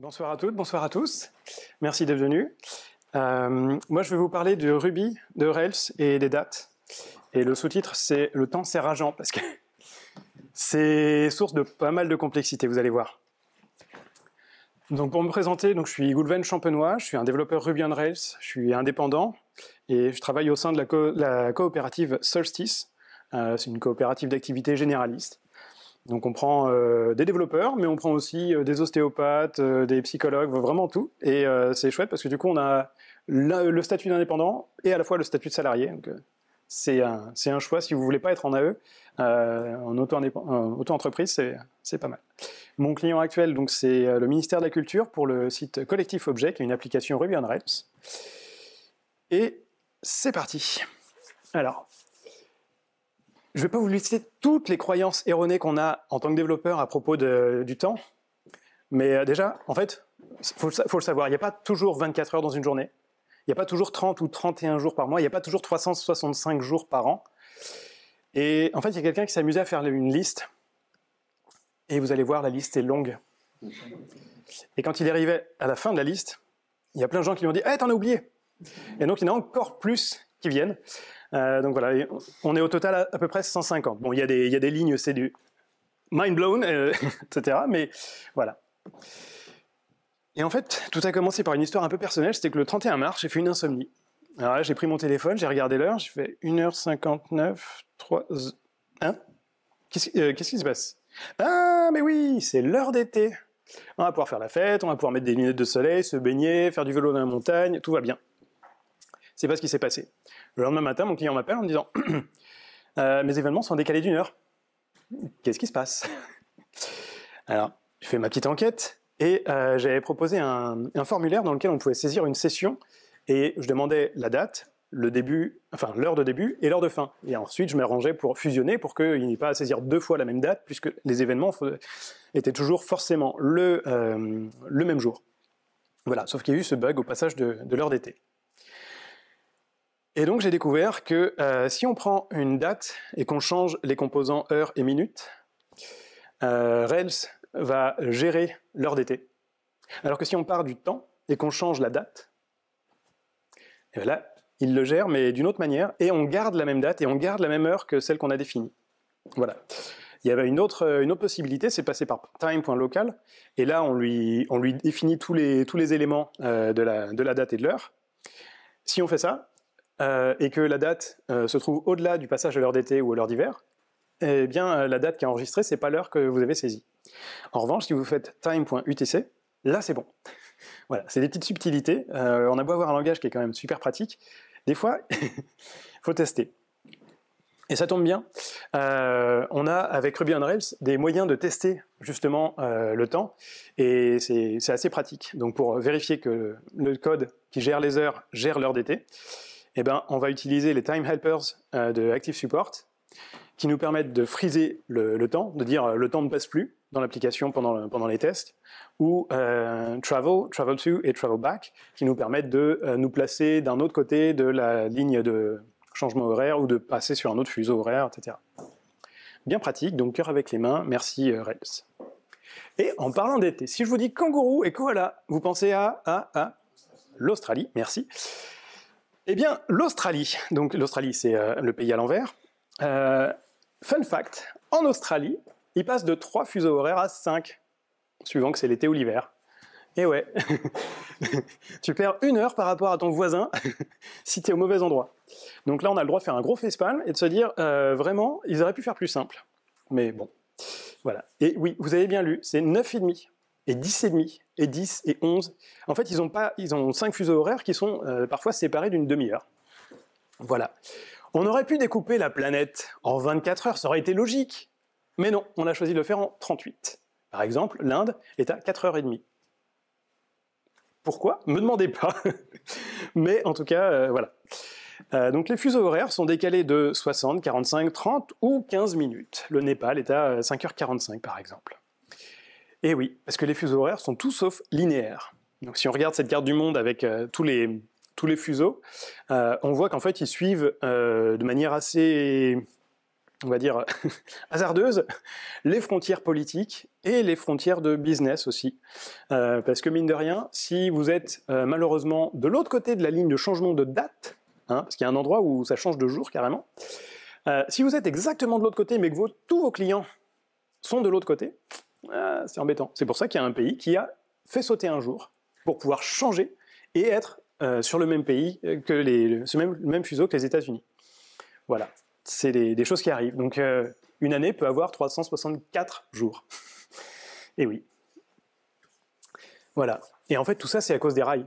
Bonsoir à toutes, bonsoir à tous. Merci d'être venus. Euh, moi, je vais vous parler de Ruby, de Rails et des dates. Et le sous-titre, c'est Le temps, c'est rageant, parce que c'est source de pas mal de complexité, vous allez voir. Donc, pour me présenter, donc, je suis Goulven Champenois, je suis un développeur Ruby on Rails, je suis indépendant et je travaille au sein de la, coopérative Solstice. Euh, c'est une coopérative d'activité généraliste. Donc on prend euh, des développeurs, mais on prend aussi euh, des ostéopathes, euh, des psychologues, vraiment tout. Et c'est chouette parce que du coup on a le statut d'indépendant et à la fois le statut de salarié. Donc c'est un, un, choix si vous voulez pas être en AE, en auto-entreprise, c'est pas mal. Mon client actuel, donc c'est le ministère de la Culture pour le site Collectif Objet, qui est une application Ruby on Rails. Et c'est parti. Alors, je ne vais pas vous lister toutes les croyances erronées qu'on a en tant que développeur à propos du temps, mais euh, déjà, en fait, il faut, le savoir, il n'y a pas toujours 24 heures dans une journée, il n'y a pas toujours 30 ou 31 jours par mois, il n'y a pas toujours 365 jours par an. Et en fait, il y a quelqu'un qui s'amusait à faire une liste, et vous allez voir, la liste est longue. Et quand il arrivait à la fin de la liste, il y a plein de gens qui lui ont dit Eh, t'en as oublié !» Et donc, il y en a encore plus qui viennent. Euh, donc voilà, on est au total à, peu près 150. Bon, il y, a des, lignes, c'est du mind blown, euh, etc. Mais voilà. Et en fait, tout a commencé par une histoire un peu personnelle, c'était que le 31 mars, j'ai fait une insomnie. Alors là, j'ai pris mon téléphone, j'ai regardé l'heure, j'ai fait 1h59, 3... Hein euh, qu'est-ce qui se passe Ah, mais oui, c'est l'heure d'été On va pouvoir faire la fête, on va pouvoir mettre des lunettes de soleil, se baigner, faire du vélo dans la montagne, tout va bien. C'est pas ce qui s'est passé. Le lendemain matin, mon client m'appelle en disant euh, Mes événements sont décalés d'une heure. Qu'est-ce qui se passe Alors, je fais ma petite enquête et euh, j'avais proposé un, formulaire dans lequel on pouvait saisir une session et je demandais la date, le début, enfin l'heure de début et l'heure de fin. Et ensuite, je m'arrangeais pour fusionner pour qu'il n'y ait pas à saisir deux fois la même date puisque les événements étaient toujours forcément euh, le, même jour. Voilà, sauf qu'il y a eu ce bug au passage de l'heure d'été. Et donc j'ai découvert que euh, si on prend une date et qu'on change les composants heure et minute, euh, Rails va gérer l'heure d'été. Alors que si on part du temps et qu'on change la date, eh ben là, il le gère, mais d'une autre manière, et on garde la même date et on garde la même heure que celle qu'on a définie. Voilà. Il y avait une autre, une autre possibilité, c'est passer par time.local, et là on lui, on lui définit tous les, tous les éléments euh, de, la, de la date et de l'heure. Si on fait ça, euh, et que la date euh, se trouve au-delà du passage à l'heure d'été ou à l'heure d'hiver, eh bien euh, la date qui est enregistrée, n'est pas l'heure que vous avez saisie. En revanche, si vous faites time.utc, là c'est bon. voilà, c'est des petites subtilités. on a beau avoir un langage qui est quand même super pratique, des fois, il faut tester. Et ça tombe bien, on a avec Ruby on Rails des moyens de tester justement le temps, et c'est assez pratique. Donc pour vérifier que le code qui gère les heures gère l'heure d'été, eh ben, on va utiliser les time helpers euh, de Active Support qui nous permettent de friser le, temps, de dire euh, le temps ne passe plus dans l'application pendant, pendant les tests, ou euh, travel, travel to et travel back qui nous permettent de nous placer d'un autre côté de la ligne de changement horaire ou de passer sur un autre fuseau horaire, etc. Bien pratique, donc cœur avec les mains, merci Rails. Et en parlant d'été, si je vous dis kangourou et koala, vous pensez à, à, à l'Australie, merci. Eh bien, l'Australie, donc l'Australie c'est euh, le pays à l'envers. Euh, fun fact, en Australie, il passe de 3 fuseaux horaires à 5, suivant que c'est l'été ou l'hiver. Et eh ouais, tu perds une heure par rapport à ton voisin si es au mauvais endroit. Donc là, on a le droit de faire un gros facepalm et de se dire, euh, vraiment, ils auraient pu faire plus simple. Mais bon, voilà. Et oui, vous avez bien lu, c'est 9,5 et 10,5, et 10 et 11. En fait, ils ont, pas, ils ont 5 fuseaux horaires qui sont euh, parfois séparés d'une demi-heure. Voilà. On aurait pu découper la planète en 24 heures, ça aurait été logique. Mais non, on a choisi de le faire en 38. Par exemple, l'Inde est à 4h30. Pourquoi Me demandez pas. Mais en tout cas, euh, voilà. Euh, donc les fuseaux horaires sont décalés de 60, 45, 30 ou 15 minutes. Le Népal est à 5h45 par exemple. Et eh oui, parce que les fuseaux horaires sont tout sauf linéaires. Donc si on regarde cette carte du monde avec euh, tous les tous les fuseaux, euh, on voit qu'en fait ils suivent euh, de manière assez, on va dire, hasardeuse, les frontières politiques et les frontières de business aussi. parce que mine de rien, si vous êtes malheureusement de l'autre côté de la ligne de changement de date, hein, parce qu'il y a un endroit où ça change de jour carrément, si vous êtes exactement de l'autre côté mais que tous vos clients sont de l'autre côté, euh, c'est embêtant. C'est pour ça qu'il y a un pays qui a fait sauter un jour pour pouvoir changer et être euh, sur le même pays euh, que même, même fuseau que les États-Unis. Voilà, c'est des, choses qui arrivent. Donc une année peut avoir 364 jours. et oui. Voilà. Et en fait, tout ça, c'est à cause des rails.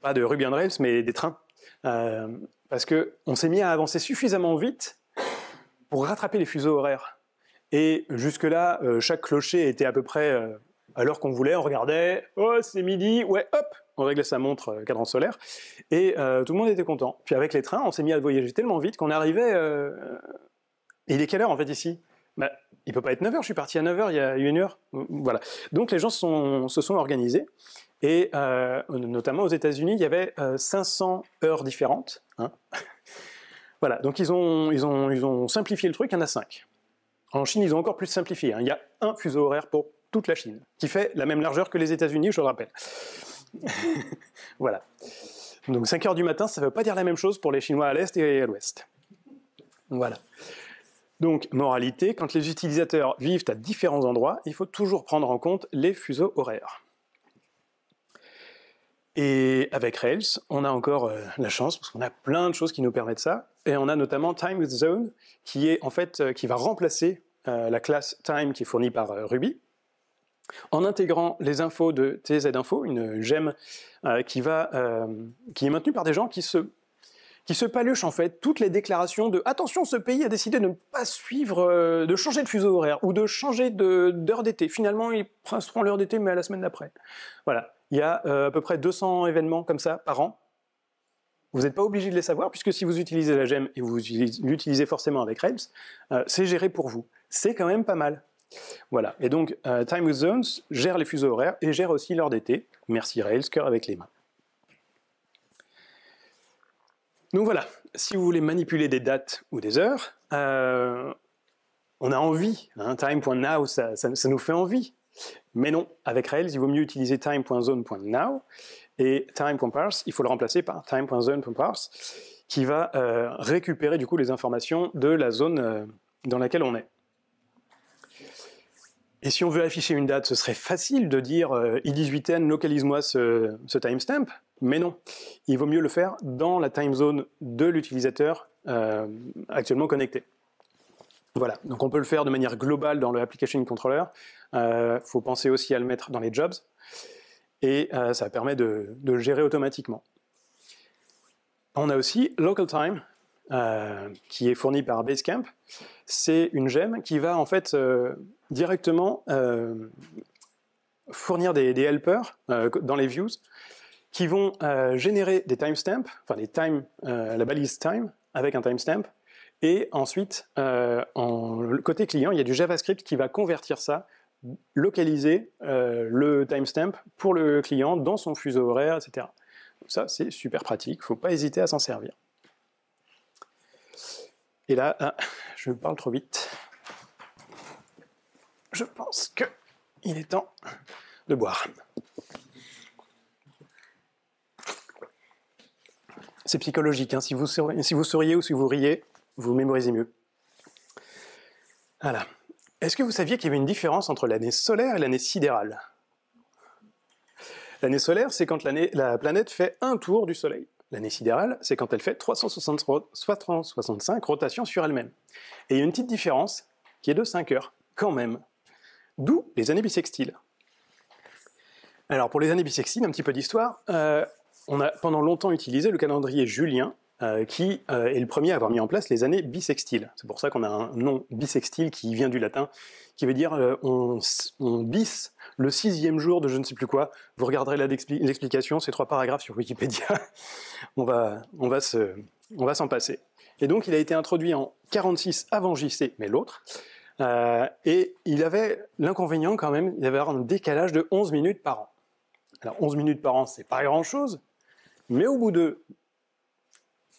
Pas de Ruby and Rails, mais des trains. parce qu'on s'est mis à avancer suffisamment vite pour rattraper les fuseaux horaires. Et jusque-là, euh, chaque clocher était à peu près euh, à l'heure qu'on voulait. On regardait, oh, c'est midi, ouais, hop, on réglait sa montre euh, cadran solaire. Et tout le monde était content. Puis avec les trains, on s'est mis à voyager tellement vite qu'on arrivait. il est quelle heure en fait ici bah, il peut pas être 9h, je suis parti à 9h il y a une heure. Voilà. Donc les gens sont, se sont organisés. Et notamment aux États-Unis, il y avait 500 heures différentes. Hein. voilà, donc ils ont, ils, ont, ils ont simplifié le truc, il y en a 5. En Chine, ils ont encore plus simplifié. Hein. Il y a un fuseau horaire pour toute la Chine, qui fait la même largeur que les États-Unis, je le rappelle. voilà. Donc 5 heures du matin, ça ne veut pas dire la même chose pour les Chinois à l'est et à l'ouest. Voilà. Donc, moralité, quand les utilisateurs vivent à différents endroits, il faut toujours prendre en compte les fuseaux horaires. Et avec Rails, on a encore euh, la chance, parce qu'on a plein de choses qui nous permettent ça. Et on a notamment Time Zone, qui est en fait euh, qui va remplacer euh, la classe Time qui est fournie par euh, Ruby, en intégrant les infos de TZ Info, une gemme qui va qui est maintenue par des gens qui se qui se paluchent en fait toutes les déclarations de attention ce pays a décidé de ne pas suivre de changer de fuseau horaire ou de changer d'heure d'été. Finalement ils passeront l'heure d'été mais à la semaine d'après. Voilà, il y a à peu près 200 événements comme ça par an vous n'êtes pas obligé de les savoir, puisque si vous utilisez la gemme et vous l'utilisez forcément avec Rails, euh, c'est géré pour vous. C'est quand même pas mal. Voilà, et donc euh, Time with Zones gère les fuseaux horaires et gère aussi l'heure d'été. Merci Rails, cœur avec les mains. Donc voilà, si vous voulez manipuler des dates ou des heures, euh, on a envie. Hein. time.now, ça, ça nous fait envie. Mais non, avec Rails, il vaut mieux utiliser time.zone.now et time il faut le remplacer par time.zone.parse, qui va euh, récupérer du coup les informations de la zone euh, dans laquelle on est. Et si on veut afficher une date, ce serait facile de dire euh, i18n, localise-moi ce, ce timestamp, mais non. Il vaut mieux le faire dans la time zone de l'utilisateur actuellement connecté. Voilà, donc on peut le faire de manière globale dans le application controller. Il faut penser aussi à le mettre dans les jobs, et euh, ça permet de, gérer automatiquement. On a aussi Local Time, euh, qui est fourni par Basecamp. C'est une gemme qui va en fait euh, directement fournir des, helpers dans les views qui vont générer des timestamps, enfin la balise time avec un timestamp, et ensuite, côté client, il y a du JavaScript qui va convertir ça localiser euh, le timestamp pour le client dans son fuseau horaire, etc. ça, c'est super pratique, il ne faut pas hésiter à s'en servir. Et là, ah, je parle trop vite. Je pense que il est temps de boire. C'est psychologique, hein. si, vous souriez, si vous souriez ou si vous riez, vous mémorisez mieux. Voilà. Est-ce que vous saviez qu'il y avait une différence entre l'année solaire et l'année sidérale L'année solaire, c'est quand la planète fait un tour du Soleil. L'année sidérale, c'est quand elle fait 365 rotations sur elle-même. Et il y a une petite différence qui est de 5 heures, quand même. D'où les années bissextiles. Alors pour les années bissextiles, un petit peu d'histoire. Euh, on a pendant longtemps utilisé le calendrier julien euh, qui euh, est le premier à avoir mis en place les années bissextiles. C'est pour ça qu'on a un nom bissextile qui vient du latin, qui veut dire euh, on, on, bis le sixième jour de je ne sais plus quoi. Vous regarderez l'explication, ces trois paragraphes sur Wikipédia. on va, on va se, on va s'en passer. Et donc il a été introduit en 46 avant JC, mais l'autre. et il avait l'inconvénient quand même, il avait un décalage de 11 minutes par an. Alors 11 minutes par an, c'est pas grand chose, mais au bout de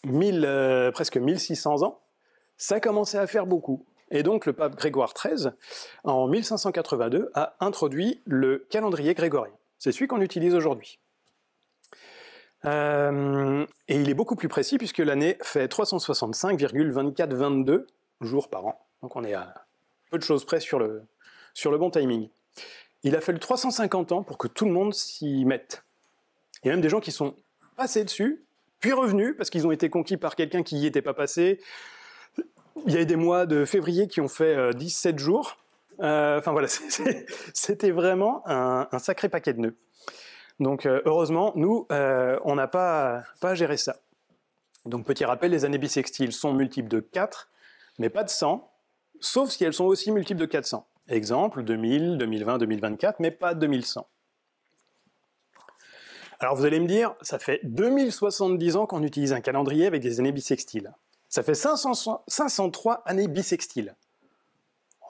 euh, presque 1600 ans, ça commençait à faire beaucoup. Et donc le pape Grégoire XIII, en 1582, a introduit le calendrier grégorien. C'est celui qu'on utilise aujourd'hui. Euh, et il est beaucoup plus précis puisque l'année fait 365,2422 jours par an. Donc on est à peu de choses près sur le, sur le bon timing. Il a fallu 350 ans pour que tout le monde s'y mette. Il y a même des gens qui sont passés dessus puis revenus parce qu'ils ont été conquis par quelqu'un qui n'y était pas passé. Il y a eu des mois de février qui ont fait 17 euh, jours. Euh, enfin voilà, c'était vraiment un, sacré paquet de nœuds. Donc euh, heureusement, nous, on n'a pas, pas géré ça. Donc petit rappel, les années bissextiles sont multiples de 4, mais pas de 100, sauf si elles sont aussi multiples de 400. Exemple 2000, 2020, 2024, mais pas 2100. Alors vous allez me dire, ça fait 2070 ans qu'on utilise un calendrier avec des années bissextiles. Ça fait 503 années bissextiles.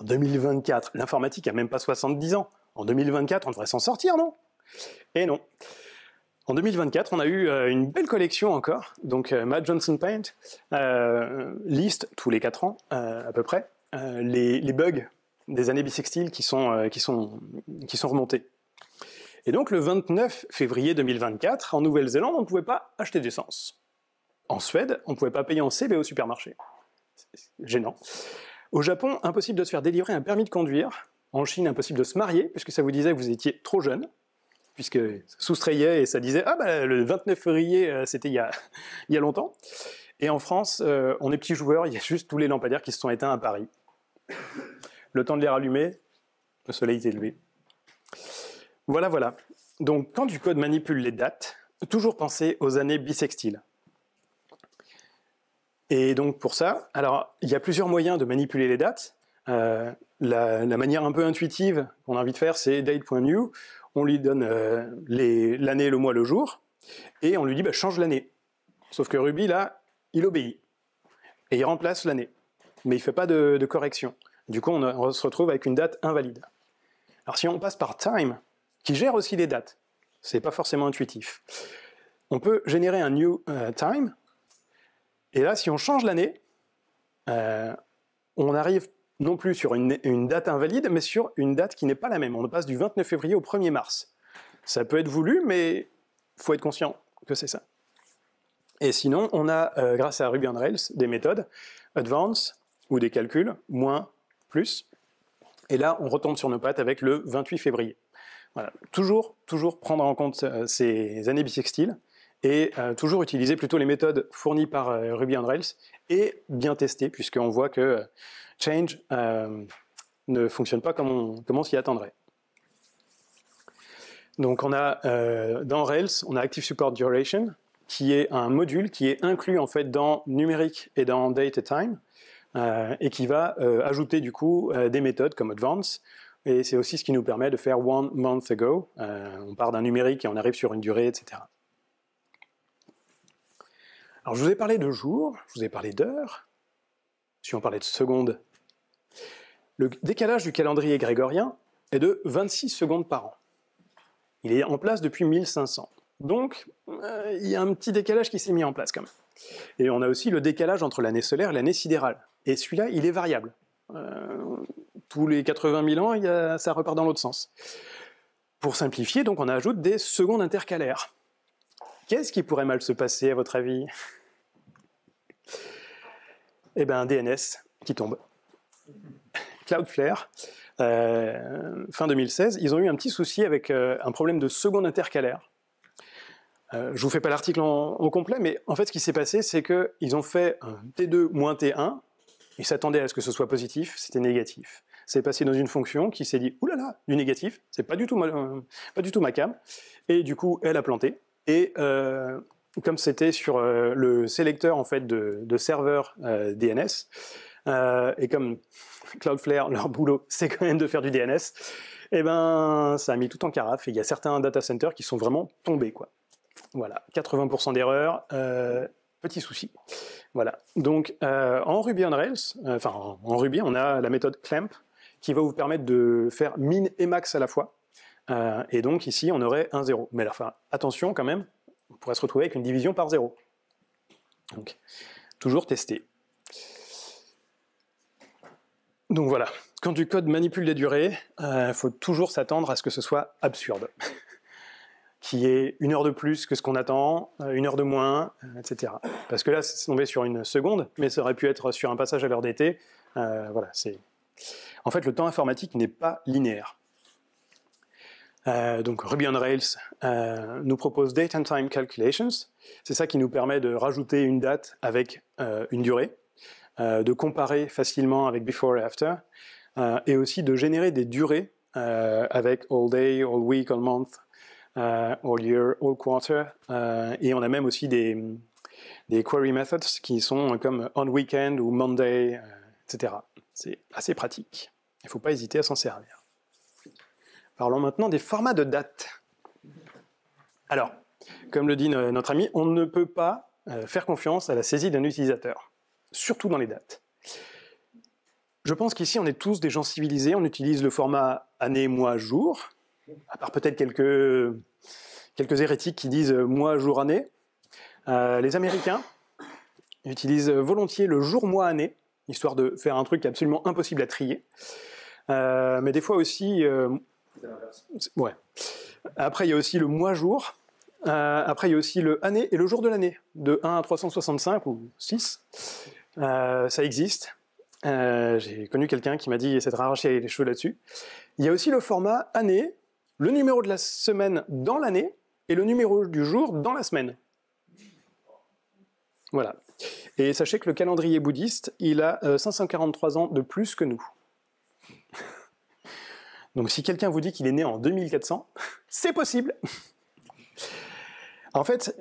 En 2024, l'informatique a même pas 70 ans. En 2024, on devrait s'en sortir, non Et eh non. En 2024, on a eu euh, une belle collection encore. Donc euh, Matt Johnson Paint euh, liste tous les 4 ans, à peu près, les, bugs des années bissextiles qui sont, qui sont, qui sont remontés. Et donc le 29 février 2024, en Nouvelle-Zélande, on ne pouvait pas acheter d'essence. En Suède, on ne pouvait pas payer en CB au supermarché. Gênant. Au Japon, impossible de se faire délivrer un permis de conduire. En Chine, impossible de se marier, puisque ça vous disait que vous étiez trop jeune, puisque ça soustrayait et ça disait « Ah bah le 29 février, euh, c'était il, il, y a longtemps ». Et en France, euh, on est petits joueurs, il y a juste tous les lampadaires qui se sont éteints à Paris. Le temps de les rallumer, le soleil est levé. Voilà, voilà. Donc quand du code manipule les dates, toujours penser aux années bissextiles. Et donc pour ça, alors il y a plusieurs moyens de manipuler les dates. Euh, la, manière un peu intuitive qu'on a envie de faire, c'est date.new. On lui donne euh, l'année, le mois, le jour, et on lui dit bah, change l'année. Sauf que Ruby, là, il obéit. Et il remplace l'année. Mais il ne fait pas de, correction. Du coup, on se retrouve avec une date invalide. Alors si on passe par time, qui gère aussi les dates. C'est pas forcément intuitif. On peut générer un new euh, time, et là, si on change l'année, euh, on arrive non plus sur une, date invalide, mais sur une date qui n'est pas la même. On passe du 29 février au 1er mars. Ça peut être voulu, mais faut être conscient que c'est ça. Et sinon, on a, euh, grâce à Ruby on Rails, des méthodes advance ou des calculs, moins, plus. Et là, on retombe sur nos pattes avec le 28 février. Toujours, toujours prendre en compte euh, ces années bisextiles et euh, toujours utiliser plutôt les méthodes fournies par euh, Ruby on Rails et bien tester, puisqu'on voit que Change ne fonctionne pas comme on, comme on s'y attendrait. Donc on a dans Rails, on a Active Support Duration, qui est un module qui est inclus en fait dans numérique et dans date et time, et qui va ajouter du coup des méthodes comme advance et c'est aussi ce qui nous permet de faire one month ago. Euh, on part d'un numérique et on arrive sur une durée, etc. Alors je vous ai parlé de jours, je vous ai parlé d'heures. Si on parlait de secondes, le décalage du calendrier grégorien est de 26 secondes par an. Il est en place depuis 1500. Donc, euh, il y a un petit décalage qui s'est mis en place quand même. Et on a aussi le décalage entre l'année solaire et l'année sidérale. Et celui-là, il est variable. Euh, tous les 80 000 ans, ça repart dans l'autre sens. Pour simplifier, donc, on ajoute des secondes intercalaires. Qu'est-ce qui pourrait mal se passer, à votre avis Eh bien, un DNS qui tombe. Cloudflare, euh, fin 2016, ils ont eu un petit souci avec euh, un problème de secondes intercalaires. Euh, je vous fais pas l'article en, complet, mais en fait, ce qui s'est passé, c'est qu'ils ont fait un T2 moins T1, ils s'attendaient à ce que ce soit positif, c'était négatif c'est passé dans une fonction qui s'est dit, oulala, du négatif, c'est pas du tout ma, euh, pas du tout ma cam. Et du coup, elle a planté. Et euh, comme c'était sur euh, le sélecteur en fait de, de serveur DNS, et comme Cloudflare, leur boulot, c'est quand même de faire du DNS, et eh ben ça a mis tout en carafe. Et il y a certains data centers qui sont vraiment tombés, quoi. Voilà, 80% d'erreurs petit souci. Voilà. Donc en Ruby on Rails, enfin en Ruby, on a la méthode clamp qui va vous permettre de faire min et max à la fois. Euh, et donc ici, on aurait un 0. Mais attention quand même, on pourrait se retrouver avec une division par 0. Donc, toujours tester. Donc voilà, quand du code manipule des durées, il euh, faut toujours s'attendre à ce que ce soit absurde. qui est une heure de plus que ce qu'on attend, euh, une heure de moins, etc. Parce que là, c'est tombé sur une seconde, mais ça aurait pu être sur un passage à l'heure d'été. voilà, c'est... En fait, le temps informatique n'est pas linéaire. Euh, donc Ruby on Rails euh, nous propose Date and Time Calculations. C'est ça qui nous permet de rajouter une date avec euh, une durée, de comparer facilement avec Before et After, et aussi de générer des durées avec All Day, All Week, All Month, All Year, All Quarter. et on a même aussi des, des query methods qui sont comme On Weekend ou Monday, etc. C'est assez pratique. Il ne faut pas hésiter à s'en servir. Parlons maintenant des formats de date. Alors, comme le dit notre ami, on ne peut pas euh, faire confiance à la saisie d'un utilisateur, surtout dans les dates. Je pense qu'ici, on est tous des gens civilisés, on utilise le format année, mois, jour, à part peut-être quelques, quelques hérétiques qui disent euh, mois, jour, année. Euh, les Américains utilisent volontiers le jour, mois, année, histoire de faire un truc absolument impossible à trier. Euh, mais des fois aussi. Euh, ouais. Après, il y a aussi le mois-jour. Euh, après, il y a aussi le année et le jour de l'année, de 1 à 365 ou 6. ça existe. J'ai connu quelqu'un qui m'a dit c'est de les cheveux là-dessus. Il y a aussi le format année, le numéro de la semaine dans l'année et le numéro du jour dans la semaine. Voilà. Et sachez que le calendrier bouddhiste, il a 543 ans de plus que nous. Donc si quelqu'un vous dit qu'il est né en 2400, c'est possible. en fait,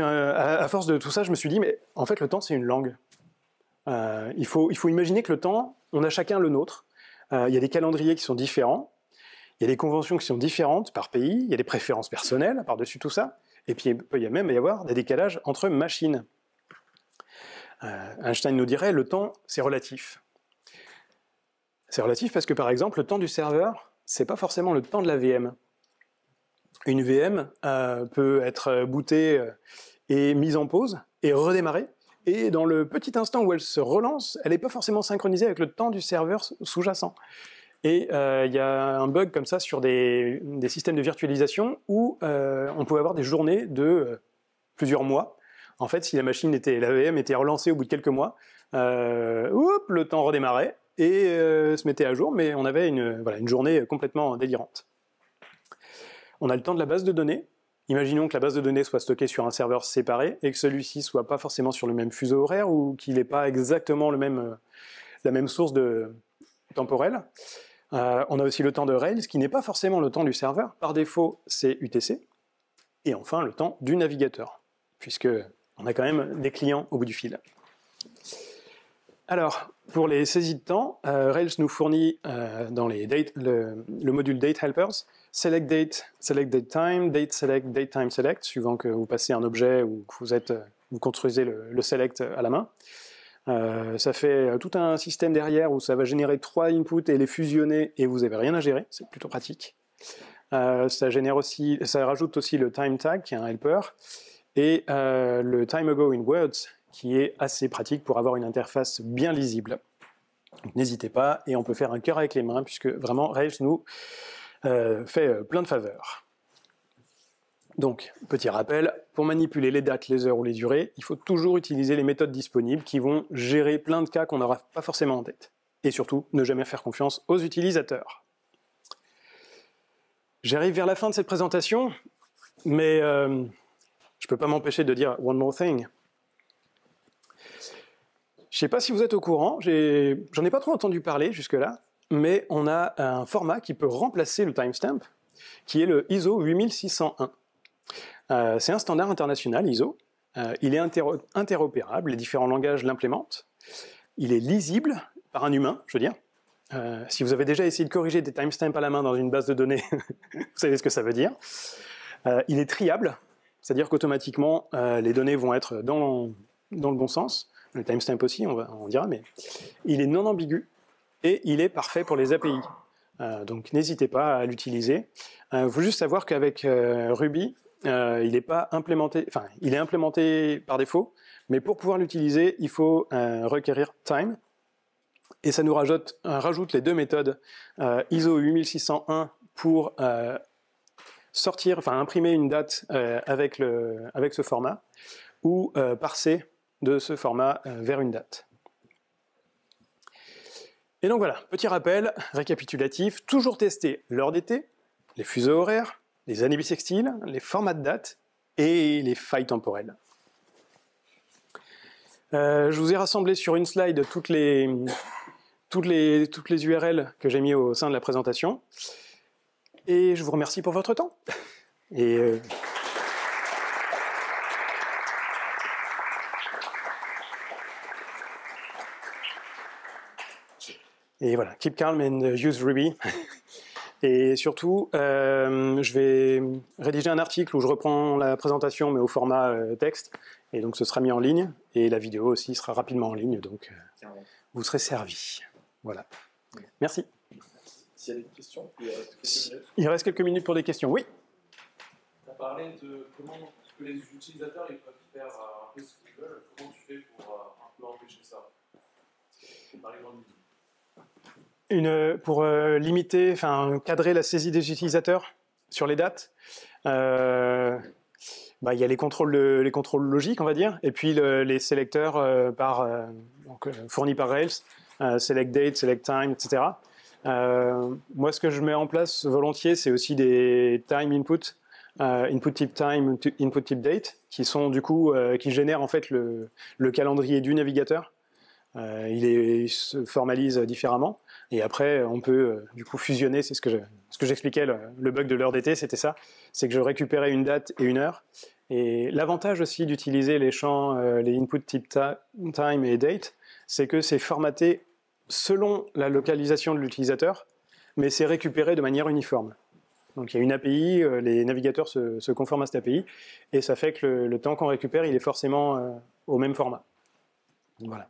à force de tout ça, je me suis dit, mais en fait, le temps, c'est une langue. Euh, il, faut, imaginer que le temps, on a chacun le nôtre. Euh, il y a des calendriers qui sont différents, il y a des conventions qui sont différentes par pays, il y a des préférences personnelles par-dessus tout ça, et puis il peut y même y avoir des décalages entre machines. Euh, Einstein nous dirait, le temps, c'est relatif. C'est relatif parce que, par exemple, le temps du serveur, c'est pas forcément le temps de la VM. Une VM euh, peut être bootée euh, et mise en pause et redémarrée. Et dans le petit instant où elle se relance, elle n'est pas forcément synchronisée avec le temps du serveur sous-jacent. Et il euh, y a un bug comme ça sur des, systèmes de virtualisation où on pouvait avoir des journées de plusieurs mois. En fait, si la machine était, la VM était relancée au bout de quelques mois, le temps redémarrait et euh, se mettait à jour, mais on avait une, journée complètement délirante. On a le temps de la base de données. Imaginons que la base de données soit stockée sur un serveur séparé et que celui-ci soit pas forcément sur le même fuseau horaire ou qu'il n'ait pas exactement euh, la même source de, temporelle. Euh, on a aussi le temps de Rails, qui n'est pas forcément le temps du serveur. Par défaut, c'est UTC. Et enfin, le temps du navigateur, puisque on a quand même des clients au bout du fil. Alors, pour les saisies de temps, euh, Rails nous fournit euh, dans les date, le, module date helpers select date, select date time, date select, date time select, suivant que vous passez un objet ou que vous, euh, construisez le, select à la main. ça fait tout un système derrière où ça va générer trois inputs et les fusionner et vous n'avez rien à gérer, c'est plutôt pratique. ça génère ça rajoute aussi le time tag qui est un helper et le time ago in words qui est assez pratique pour avoir une interface bien lisible. N'hésitez pas, et on peut faire un cœur avec les mains, puisque vraiment Rails nous euh, fait euh, plein de faveurs. Donc, petit rappel, pour manipuler les dates, les heures ou les durées, il faut toujours utiliser les méthodes disponibles qui vont gérer plein de cas qu'on n'aura pas forcément en tête. Et surtout, ne jamais faire confiance aux utilisateurs. J'arrive vers la fin de cette présentation, mais euh, je ne peux pas m'empêcher de dire one more thing. Je ne sais pas si vous êtes au courant, j'en ai... pas trop entendu parler jusque-là, mais on a un format qui peut remplacer le timestamp, qui est le ISO 8601. Euh, c'est un standard international, ISO. Euh, il est interopérable, les différents langages l'implémentent. Il est lisible par un humain, je veux dire. Euh, si vous avez déjà essayé de corriger des timestamps à la main dans une base de données, vous savez ce que ça veut dire. il est triable, c'est-à-dire qu'automatiquement, les données vont être dans le bon sens le timestamp aussi, on, dira, mais il est non ambigu et il est parfait pour les API. Euh, donc n'hésitez pas à l'utiliser. Il euh, faut juste savoir qu'avec euh, Ruby, il est pas implémenté, enfin il est implémenté par défaut, mais pour pouvoir l'utiliser, il faut requérir time. Et ça nous rajoute, rajoute les deux méthodes ISO 8601 pour sortir, enfin imprimer une date avec, le, avec ce format, ou parser de ce format euh, vers une date. Et donc voilà, petit rappel récapitulatif, toujours tester l'heure d'été, les fuseaux horaires, les années bissextiles, les formats de date et les failles temporelles. Euh, je vous ai rassemblé sur une slide toutes les, toutes les, toutes les URL que j'ai mis au sein de la présentation. Et je vous remercie pour votre temps. Et euh, Et voilà, keep calm and uh, use Ruby. Et surtout, euh, je vais rédiger un article où je reprends la présentation, mais au format euh, texte. Et donc, ce sera mis en ligne. Et la vidéo aussi sera rapidement en ligne. Donc, euh, vous serez servi. Voilà. Merci. S'il y a des questions, il reste quelques minutes. Il reste quelques minutes pour des questions. Oui. Tu as parlé de comment que les utilisateurs peuvent faire euh, un peu ce qu'ils veulent. Comment tu fais pour un peu empêcher ça Par exemple, pour euh, limiter, enfin cadrer la saisie des utilisateurs sur les dates. Euh, bah, il y a les contrôles, les contrôles logiques, on va dire, et puis les sélecteurs euh, par, fournis par Rails, select date, select time, etc. moi, ce que je mets en place volontiers, c'est aussi des time input, input type time, input type date, qui sont du coup, qui génèrent en fait le, calendrier du navigateur. il, est, il se formalise différemment. Et après, on peut euh, du coup fusionner, c'est ce que ce que j'expliquais, le, bug de l'heure d'été, c'était ça, c'est que je récupérais une date et une heure. Et l'avantage aussi d'utiliser les champs, euh, les inputs type time et date, c'est que c'est formaté selon la localisation de l'utilisateur, mais c'est récupéré de manière uniforme. Donc il y a une API, euh, les navigateurs se, conforment à cette API, et ça fait que le, temps qu'on récupère, il est forcément au même format. Voilà.